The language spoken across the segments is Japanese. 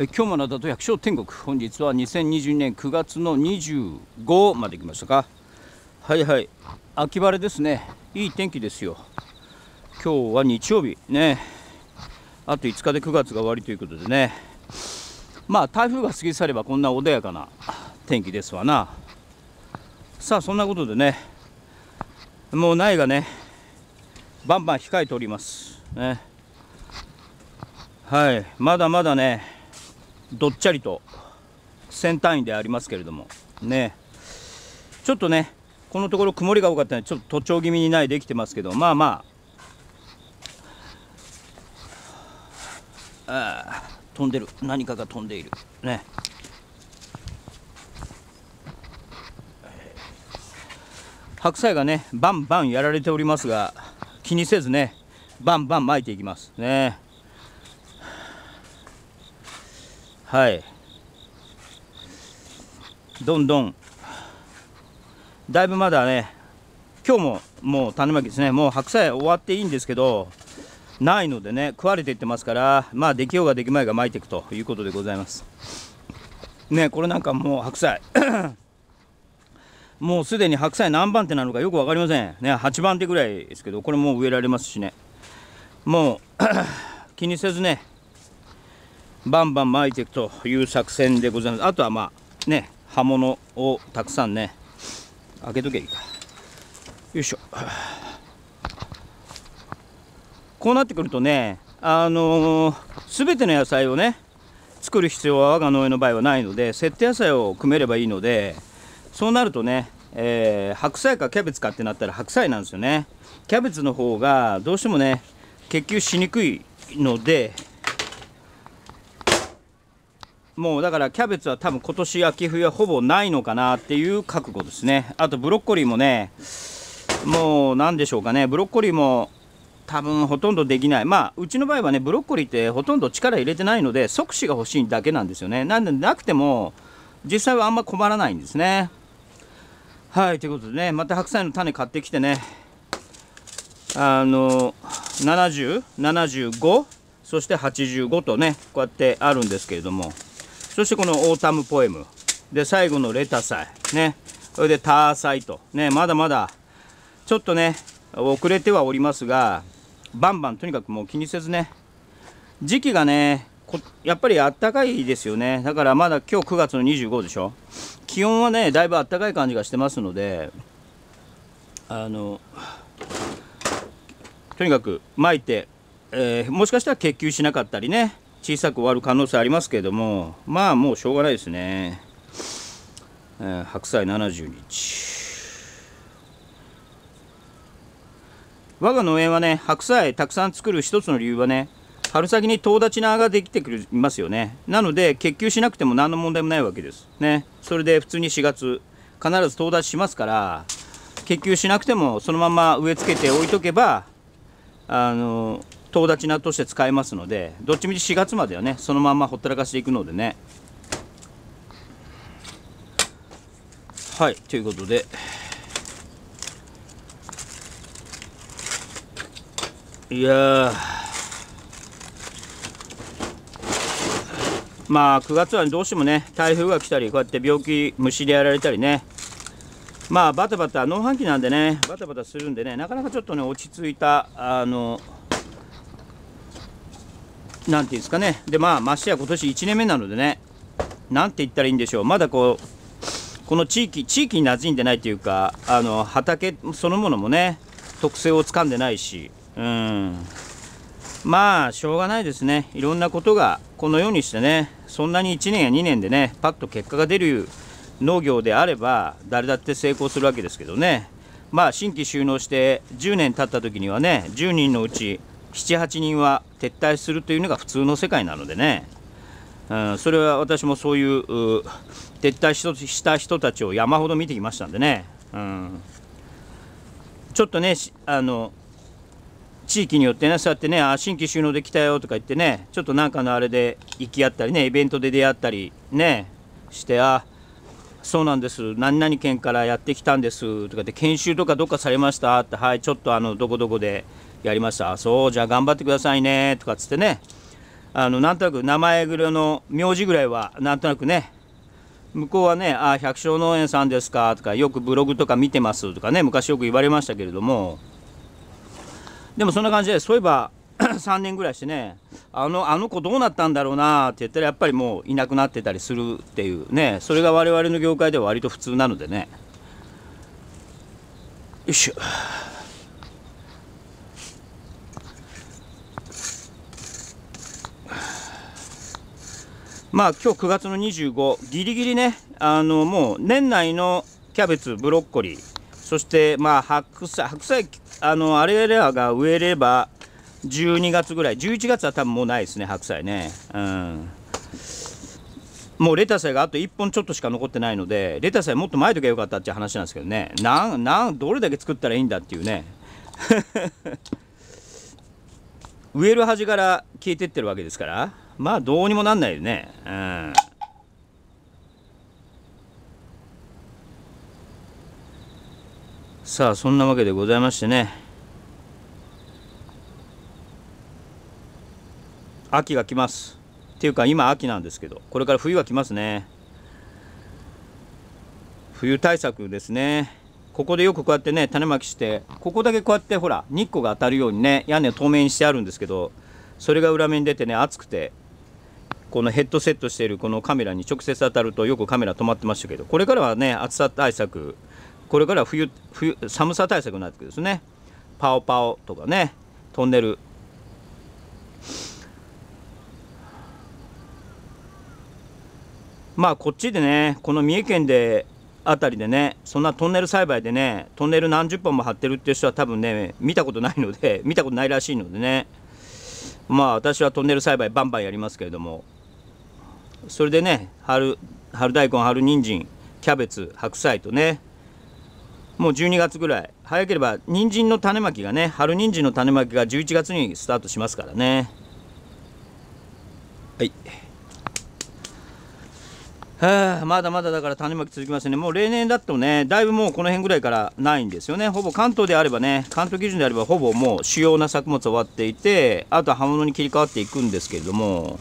今日もあなたと百姓天国本日は2022年9月の25まで来ましたかはいはい秋晴れですねいい天気ですよ今日は日曜日ねあと5日で9月が終わりということでねまあ台風が過ぎ去ればこんな穏やかな天気ですわなさあそんなことでねもう苗がねバンバン控えておりますねはいまだまだねどっちゃりと先単位でありますけれどもねちょっとねこのところ曇りが多かったのでちょっと徒長気味にないできてますけどまあまああ飛んでる何かが飛んでいるね白菜がねバンバンやられておりますが気にせずねバンバン巻いていきますねはいどんどんだいぶまだね今日ももう種まきですねもう白菜終わっていいんですけどないのでね食われていってますからまあできようができまいがまいていくということでございますねこれなんかもう白菜 もうすでに白菜何番手なのかよく分かりませんね8番手ぐらいですけどこれもう植えられますしねもう 気にせずねバンバン巻いていくという作戦でございますあとはまあね刃物をたくさんね開けとけばいいかよいしょこうなってくるとねあのー、全ての野菜をね作る必要は我が農園の場合はないので設定野菜を組めればいいのでそうなるとね、えー、白菜かキャベツかってなったら白菜なんですよねキャベツの方がどうしてもね結球しにくいのでもうだからキャベツは多分今年秋冬はほぼないのかなっていう覚悟ですねあとブロッコリーもねもう何でしょうかねブロッコリーも多分ほとんどできないまあうちの場合はねブロッコリーってほとんど力入れてないので即死が欲しいだけなんですよねなんでなくても実際はあんま困らないんですねはいということでねまた白菜の種買ってきてねあの7075そして85とねこうやってあるんですけれどもそしてこのオータムポエム。で、最後のレタサイ。ね。それでターサイと。ね、まだまだ、ちょっとね、遅れてはおりますが、バンバンとにかくもう気にせずね、時期がね、やっぱりあったかいですよね。だからまだ今日9月の25でしょ。気温はね、だいぶあったかい感じがしてますので、あの、とにかく巻いて、えー、もしかしたら結球しなかったりね、小さく終わる可能性ありますけれどもまあもうしょうがないですね、えー、白菜70日我が農園はね白菜たくさん作る一つの理由はね春先に遠立ち縄ができてくいますよねなので結球しなくても何の問題もないわけですねそれで普通に4月必ず遠立ちしますから結球しなくてもそのまま植え付けて置いとけばあの友達なとして使えますのでどっちみち4月まではねそのままほったらかしていくのでねはいということでいやまあ9月はどうしてもね台風が来たりこうやって病気虫でやられたりねまあバタバタ農繁期なんでねバタバタするんでねなかなかちょっとね落ち着いたあのなんていうんですかねでまあましてや今年1年目なのでねなんて言ったらいいんでしょうまだこうこの地域地域に馴染んでないというかあの畑そのものもね特性をつかんでないしうんまあしょうがないですねいろんなことがこのようにしてねそんなに1年や2年でねパッと結果が出る農業であれば誰だって成功するわけですけどねまあ新規就農して10年経った時にはね10人のうち78人は撤退するというのが普通の世界なのでね、うん、それは私もそういう撤退した人たちを山ほど見てきましたんでね、うん、ちょっとねあの地域によってねそうやってねあ新規収納できたよとか言ってねちょっとなんかのあれで行き合ったりねイベントで出会ったりねしてあそうなんです何々県からやってきたんですとかって研修とかどっかされましたってはいちょっとあのどこどこで。やりましたそうじゃあ頑張ってくださいねとかっつってねあのなんとなく名前ぐらいの名字ぐらいはなんとなくね向こうはね「あ百姓農園さんですか」とかよくブログとか見てますとかね昔よく言われましたけれどもでもそんな感じでそういえば3 年ぐらいしてねあのあの子どうなったんだろうなって言ったらやっぱりもういなくなってたりするっていうねそれが我々の業界では割と普通なのでねよいしょ。まあ今日9月の25ギリギリねあのもう年内のキャベツブロッコリーそしてまあ白菜白菜あのあれらが植えれば12月ぐらい11月は多分もうないですね白菜ねうんもうレタスがあと1本ちょっとしか残ってないのでレタスもっと前いときよかったっていう話なんですけどねなんなんどれだけ作ったらいいんだっていうね 植える端から消えてってるわけですからまあどうにもなんないよねうんさあそんなわけでございましてね秋が来ますっていうか今秋なんですけどこれから冬が来ますね冬対策ですねここでよくこうやってね種まきしてここだけこうやってほら日光が当たるようにね屋根を透明にしてあるんですけどそれが裏面に出てね暑くてこのヘッドセットしているこのカメラに直接当たるとよくカメラ止まってましたけどこれからはね暑さ対策これから冬冬寒さ対策になってくるんですねパオパオとかねトンネルまあこっちでねこの三重県で辺りでねそんなトンネル栽培でねトンネル何十本も張ってるっていう人は多分ね見たことないので見たことないらしいのでねまあ私はトンネル栽培バンバンやりますけれどもそれでね春春大根春人参キャベツ白菜とねもう12月ぐらい早ければ人参の種まきがね春人参の種まきが11月にスタートしますからねはいはあ、まだまだだから種まき続きますね。もう例年だとね、だいぶもうこの辺ぐらいからないんですよね。ほぼ関東であればね、関東基準であればほぼもう主要な作物終わっていて、あとは葉物に切り替わっていくんですけれども、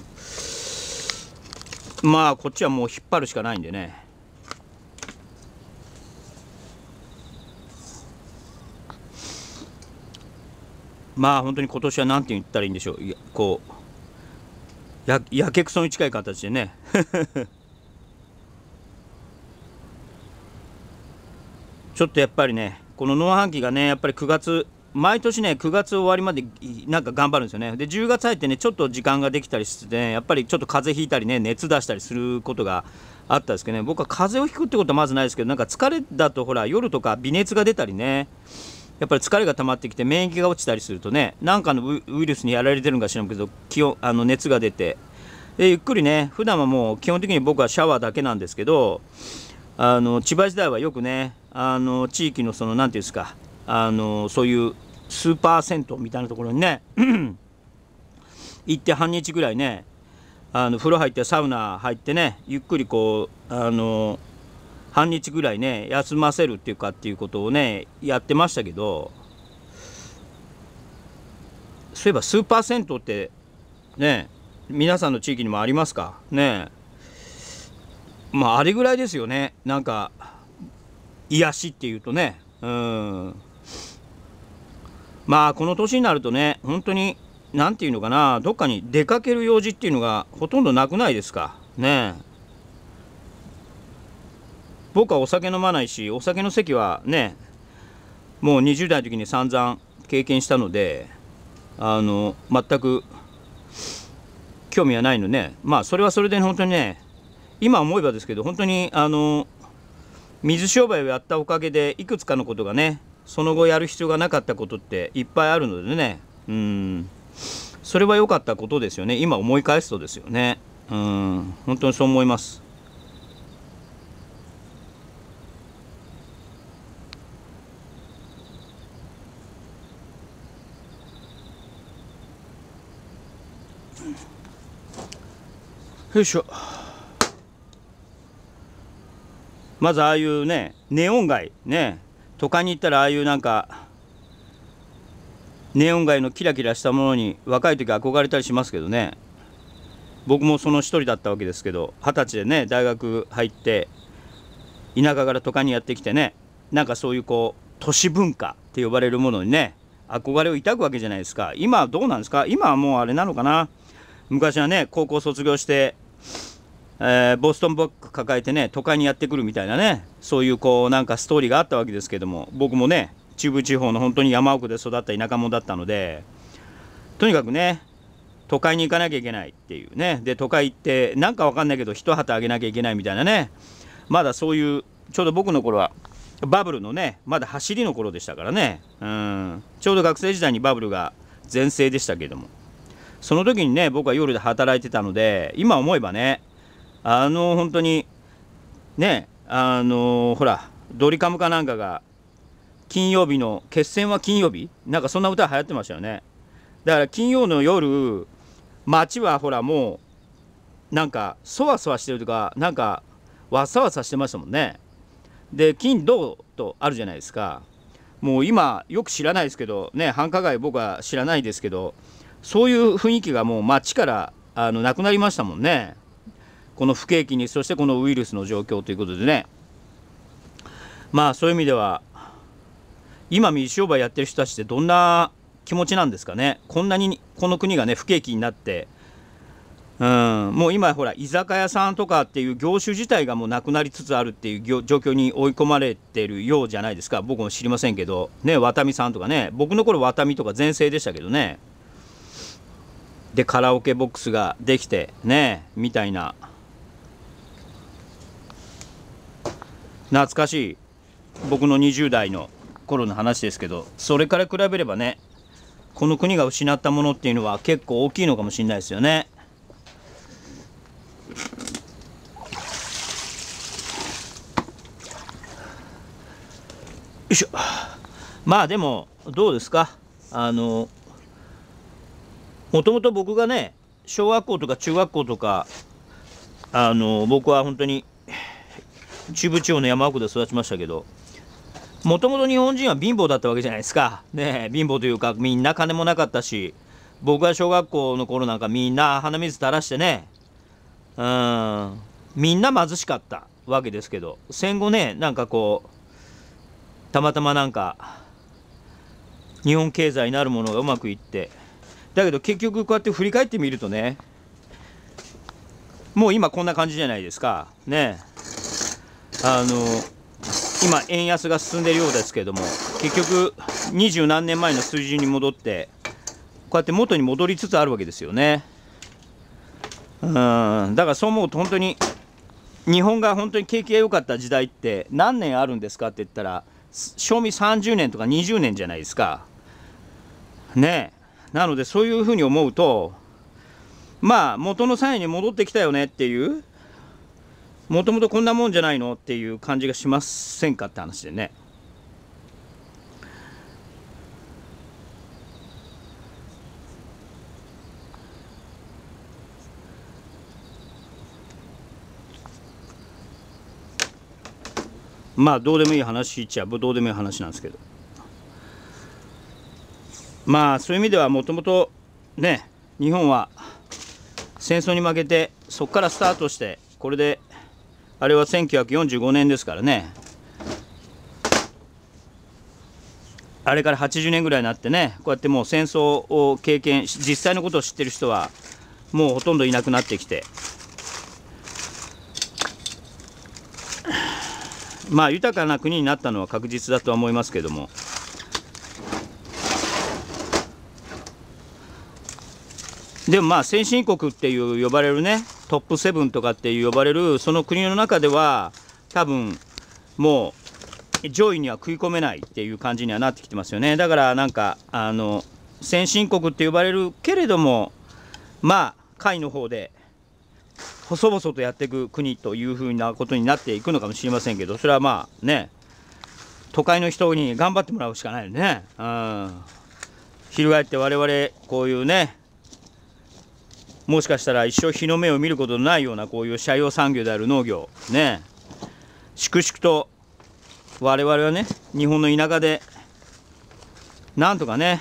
まあこっちはもう引っ張るしかないんでねまあ本当に今年は何て言ったらいいんでしょうこうややけくそに近い形でね ちょっとやっぱりねこの農繁期がねやっぱり9月毎年ね9月終わりまでなんか頑張るんですよねで10月入ってねちょっと時間ができたりして、ね、やっぱりちょっと風邪ひいたりね熱出したりすることがあったんですけどね僕は風邪をひくってことはまずないですけどなんか疲れだとほら夜とか微熱が出たりねやっぱり疲れが溜まってきて免疫が落ちたりするとねなんかのウイルスにやられてるんか知らんけど気温あの熱が出てでゆっくりね普段はもう基本的に僕はシャワーだけなんですけどあの千葉時代はよくねあの地域のその何て言うんですかあのそういうスーパー銭湯みたいなところにね 行って半日ぐらいねあの風呂入ってサウナ入ってねゆっくりこうあの半日ぐらいね休ませるっていうかっていうことをねやってましたけどそういえばスーパー銭湯ってね皆さんの地域にもありますかねまああれぐらいですよねなんか癒しっていうとねうんまあこの年になるとね本当に何て言うのかなどっかに出かける用事っていうのがほとんどなくないですかねえ僕はお酒飲まないしお酒の席はねもう20代の時に散々経験したのであの全く興味はないのねまあそれはそれで本当にね今思えばですけど本当にあの水商売をやったおかげでいくつかのことがねその後やる必要がなかったことっていっぱいあるのでねうんそれは良かったことですよね今思い返すとですよねうん本当にそう思いますよいしょまずああいうねネオン街ね都会に行ったらああいうなんかネオン街のキラキラしたものに若い時憧れたりしますけどね僕もその一人だったわけですけど二十歳でね大学入って田舎から都会にやってきてねなんかそういうこう都市文化って呼ばれるものにね憧れを抱くわけじゃないですか今はどうなんですか今はもうあれなのかな昔はね高校卒業してえー、ボストンバッグ抱えてね都会にやってくるみたいなねそういうこうなんかストーリーがあったわけですけども僕もね中部地方の本当に山奥で育った田舎者だったのでとにかくね都会に行かなきゃいけないっていうねで都会行ってなんかわかんないけど一旗あげなきゃいけないみたいなねまだそういうちょうど僕の頃はバブルのねまだ走りの頃でしたからねうんちょうど学生時代にバブルが全盛でしたけどもその時にね僕は夜で働いてたので今思えばねあの本当にねあのほらドリカムかなんかが金曜日の決戦は金曜日なんかそんな歌流行ってましたよねだから金曜の夜街はほらもうなんかそわそわしてるとかなんかわさわさしてましたもんねで金銅とあるじゃないですかもう今よく知らないですけどね繁華街僕は知らないですけどそういう雰囲気がもう街からあのなくなりましたもんねこの不景気にそしてこのウイルスの状況ということでねまあそういう意味では今水商売やってる人たちってどんな気持ちなんですかねこんなにこの国がね不景気になってうんもう今ほら居酒屋さんとかっていう業種自体がもうなくなりつつあるっていう状況に追い込まれてるようじゃないですか僕も知りませんけどねワタミさんとかね僕の頃ワタミとか全盛でしたけどねでカラオケボックスができてねみたいな懐かしい僕の20代の頃の話ですけどそれから比べればねこの国が失ったものっていうのは結構大きいのかもしれないですよね。よいしょまあでもどうですかあのもともと僕がね小学校とか中学校とかあの僕は本当に中部地方の山奥で育ちましたけどもともと日本人は貧乏だったわけじゃないですかね貧乏というかみんな金もなかったし僕が小学校の頃なんかみんな鼻水垂らしてねうんみんな貧しかったわけですけど戦後ねなんかこうたまたまなんか日本経済なるものがうまくいってだけど結局こうやって振り返ってみるとねもう今こんな感じじゃないですかねあの今円安が進んでいるようですけれども結局二十何年前の水準に戻ってこうやって元に戻りつつあるわけですよねうんだからそう思うと本当に日本が本当に景気が良かった時代って何年あるんですかって言ったら賞味30年とか20年じゃないですかねなのでそういうふうに思うとまあ元の際に戻ってきたよねっていうもともとこんなもんじゃないのっていう感じがしませんかって話でねまあどうでもいい話っちゃどうでもいい話なんですけどまあそういう意味ではもともとね日本は戦争に負けてそこからスタートしてこれであれは1945年ですからねあれから80年ぐらいになってねこうやってもう戦争を経験実際のことを知ってる人はもうほとんどいなくなってきてまあ豊かな国になったのは確実だとは思いますけどもでもまあ先進国っていう呼ばれるねトップ7とかって呼ばれるその国の中では多分もう上位には食い込めないっていう感じにはなってきてますよねだからなんかあの先進国って呼ばれるけれどもまあ下位の方で細々とやっていく国というふうなことになっていくのかもしれませんけどそれはまあね都会の人に頑張ってもらうしかないよね。うん翻って我々こういうねもしかしたら一生日の目を見ることのないようなこういう社用産業である農業ね粛々と我々はね日本の田舎でなんとかね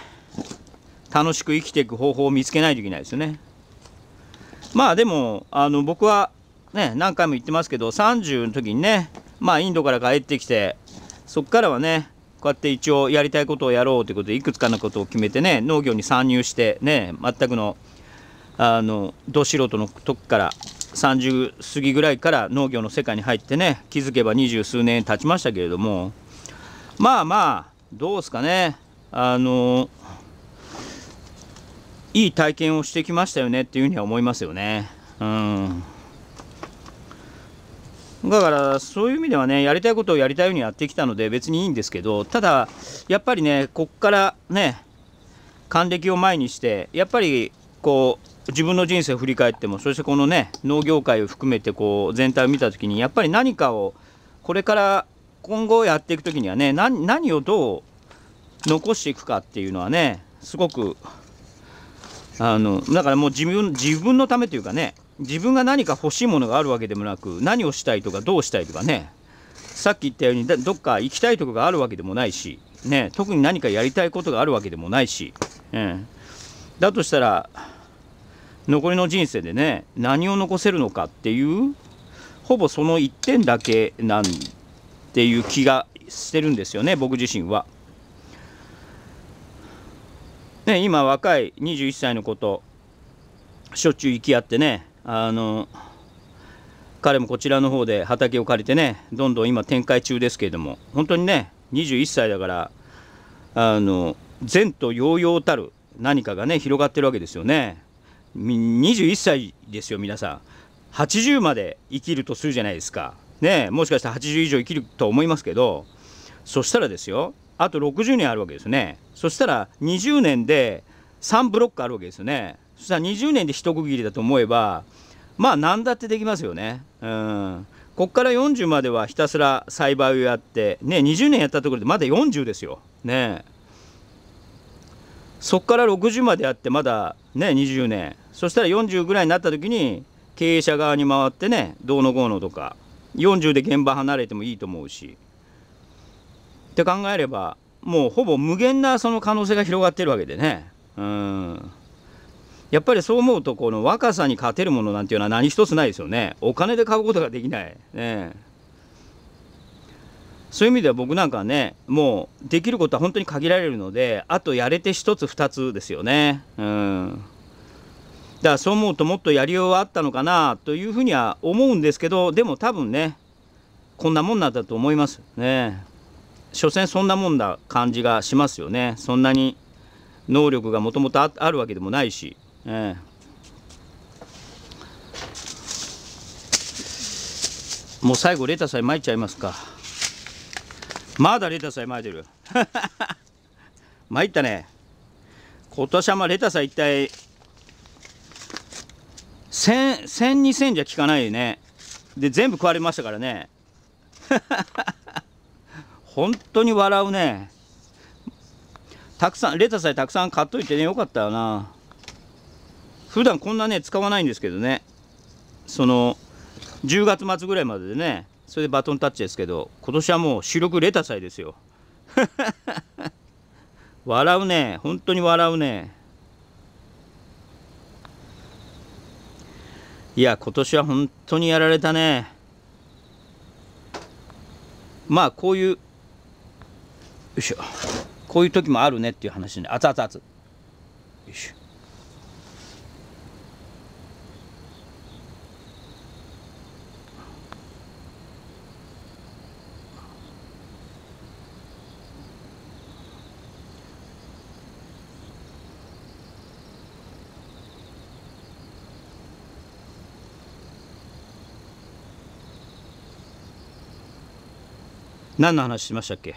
楽しく生きていく方法を見つけないといけないですよねまあでもあの僕はね何回も言ってますけど30の時にねまあインドから帰ってきてそっからはねこうやって一応やりたいことをやろうということでいくつかのことを決めてね農業に参入してね全くのあのど素人の時から30過ぎぐらいから農業の世界に入ってね気づけば二十数年経ちましたけれどもまあまあどうですかねあのいい体験をしてきましたよねっていうふうには思いますよね。うんだからそういう意味ではねやりたいことをやりたいようにやってきたので別にいいんですけどただやっぱりねこっからね還暦を前にしてやっぱりこう自分の人生を振り返ってもそしてこのね農業界を含めてこう全体を見た時にやっぱり何かをこれから今後やっていく時にはね何をどう残していくかっていうのはねすごくあのだからもう自分自分のためというかね自分が何か欲しいものがあるわけでもなく何をしたいとかどうしたいとかねさっき言ったようにどっか行きたいとこがあるわけでもないし、ね、特に何かやりたいことがあるわけでもないし、うん、だとしたら残りの人生でね何を残せるのかっていうほぼその一点だけなんていう気がしてるんですよね僕自身は。ね今若い21歳の子としょっちゅう行き合ってねあの彼もこちらの方で畑を借りてねどんどん今展開中ですけれども本当にね21歳だからあの前途洋々たる何かがね広がってるわけですよね。21歳ですよ皆さん80まで生きるとするじゃないですかねもしかしたら80以上生きると思いますけどそしたらですよあと60年あるわけですねそしたら20年で3ブロックあるわけですよねそしたら20年で一区切りだと思えばまあ何だってできますよねうんこっから40まではひたすら栽培をやってね20年やったところでまだ40ですよねえそこから60まであってまだね20年そしたら40ぐらいになった時に経営者側に回ってねどうのこうのとか40で現場離れてもいいと思うしって考えればもうほぼ無限なその可能性が広がってるわけでねうんやっぱりそう思うとこの若さに勝てるものなんていうのは何一つないですよねお金で買うことができないねえそういう意味では僕なんかねもうできることは本当に限られるのであとやれて1つ2つですよねうんだからそう思うともっとやりようはあったのかなというふうには思うんですけどでも多分ねこんなもんなんだと思いますね所詮そんなもんだ感じがしますよねそんなに能力がもともとあるわけでもないし、ええもう最後レタスへ参っちゃいますか。まだレタスはまいてる 参ったね今年はまあレタスは一体10002000じゃ効かないよねで全部食われましたからね 本当に笑うねたくさんレタスはたくさん買っといてねよかったよな普段こんなね使わないんですけどねその10月末ぐらいまででねそれでバトンタッチですけど今年はもう主力レタ祭ですよ 笑うね本当に笑うねいや今年は本当にやられたねまあこういうよいしょこういう時もあるねっていう話ね熱々熱々よいしょ何の話しましたっけ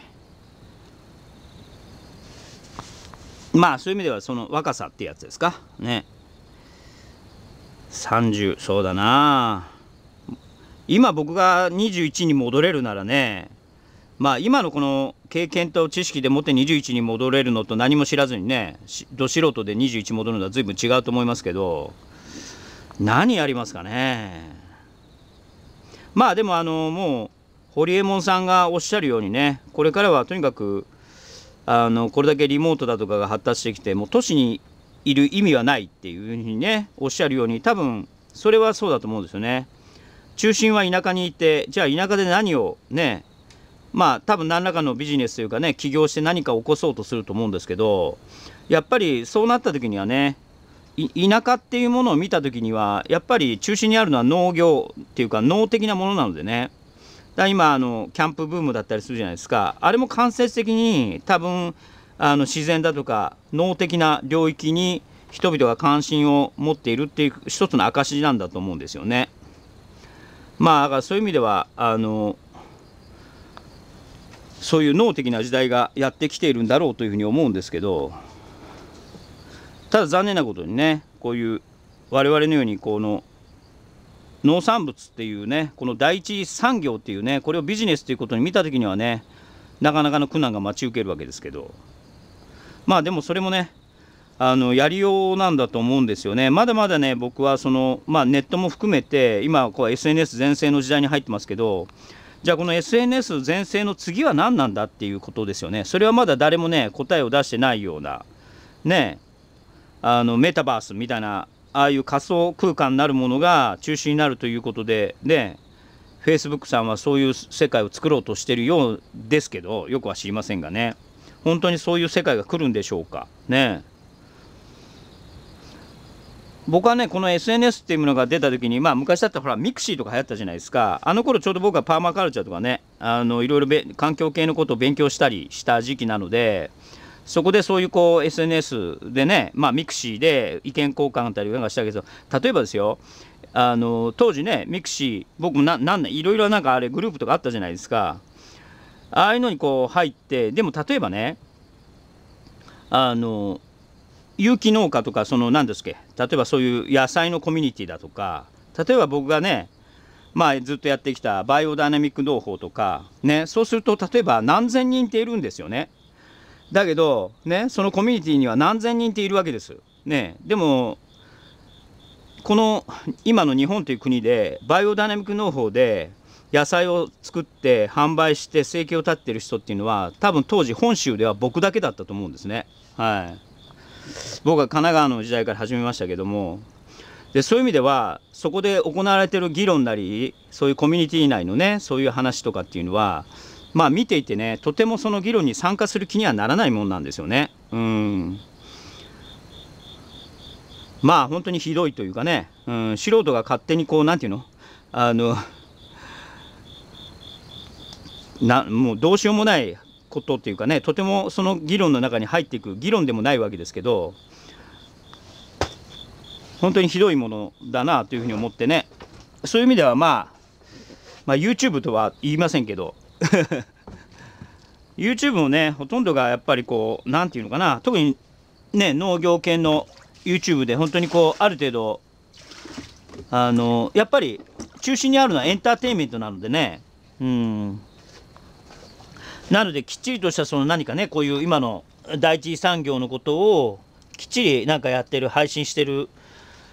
まあそういう意味ではその若さってやつですかね30そうだな今僕が21に戻れるならねまあ今のこの経験と知識でもって21に戻れるのと何も知らずにねど素人で21戻るのは随分違うと思いますけど何やりますかねまあでもあのもう堀エモ門さんがおっしゃるようにねこれからはとにかくあのこれだけリモートだとかが発達してきてもう都市にいる意味はないっていうふうにねおっしゃるように多分それはそうだと思うんですよね。中心は田舎にいてじゃあ田舎で何をねまあ多分何らかのビジネスというかね起業して何か起こそうとすると思うんですけどやっぱりそうなった時にはね田舎っていうものを見た時にはやっぱり中心にあるのは農業っていうか農的なものなのでねだ今あのキャンプブームだったりするじゃないですかあれも間接的に多分あの自然だとか脳的な領域に人々が関心を持っているっていう一つの証なんだと思うんですよね。まあだからそういう意味ではあのそういう脳的な時代がやってきているんだろうというふうに思うんですけどただ残念なことにねこういう我々のようにこの農産物っていうねこの第一産業っていうねこれをビジネスということに見た時にはねなかなかの苦難が待ち受けるわけですけどまあでもそれもねあのやりようなんだと思うんですよねまだまだね僕はその、まあ、ネットも含めて今こう SNS 全盛の時代に入ってますけどじゃあこの SNS 全盛の次は何なんだっていうことですよねそれはまだ誰もね答えを出してないようなねあのメタバースみたいなああいう仮想空間になるものが中止になるということでねフェイスブックさんはそういう世界を作ろうとしてるようですけどよくは知りませんがね本当にそういう世界が来るんでしょうかね僕はねこの SNS っていうものが出た時にまあ昔だったらほらミクシーとか流行ったじゃないですかあの頃ちょうど僕はパーマカルチャーとかねあのいろいろ環境系のことを勉強したりした時期なのでそこでそういうこう SNS でね、まあ、ミクシーで意見交換あったりなんかしたけど例えばですよあの当時ねミクシー僕もななんいろいろなんかあれグループとかあったじゃないですかああいうのにこう入ってでも例えばねあの有機農家とかその何ですっけ例えばそういう野菜のコミュニティだとか例えば僕がねまあ、ずっとやってきたバイオダイナミック農法とか、ね、そうすると例えば何千人っているんですよね。だけど、ね、そのコミュニティには何千人っているわけです。ね、でもこの今の日本という国でバイオダイナミック農法で野菜を作って販売して生計を立ってる人っていうのは多分当時本州では僕だけだったと思うんですね。はい、僕は神奈川の時代から始めましたけどもでそういう意味ではそこで行われてる議論なりそういうコミュニティ内のねそういう話とかっていうのはまあ見ていてねとてもその議論に参加する気にはならないもんなんですよね。うんまあ本当にひどいというかね、うん、素人が勝手にこう何て言うのあのなもうどうしようもないことっていうかねとてもその議論の中に入っていく議論でもないわけですけど本当にひどいものだなというふうに思ってねそういう意味ではまあ、まあ、YouTube とは言いませんけど YouTube もねほとんどがやっぱりこう何て言うのかな特にね農業系の YouTube で本当にこうある程度あのやっぱり中心にあるのはエンターテインメントなのでねうんなのできっちりとしたその何かねこういう今の第一産業のことをきっちりなんかやってる配信してる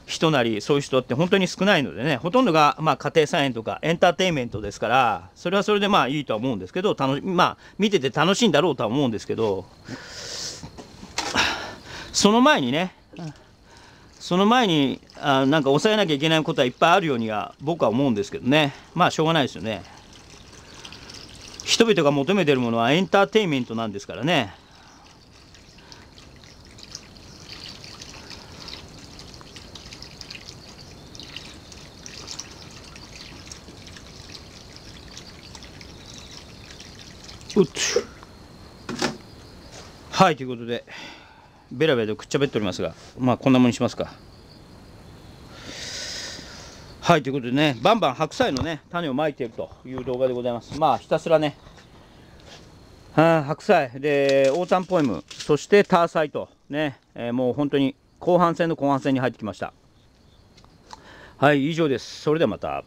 人なりそういう人って本当に少ないのでねほとんどがまあ家庭菜園とかエンターテインメントですからそれはそれでまあいいとは思うんですけど楽し、まあ、見てて楽しいんだろうとは思うんですけどその前にねその前にあなんか抑えなきゃいけないことはいっぱいあるようには僕は思うんですけどねまあしょうがないですよね人々が求めてるものはエンターテインメントなんですからねっはいということでベラベラでくっちゃべっておりますがまあこんなもんにしますかはいということでねバンバン白菜のね種をまいているという動画でございますまあひたすらねはあ白菜でオータンポエムそしてターサイとね、えー、もう本当に後半戦の後半戦に入ってきましたはい以上ですそれではまた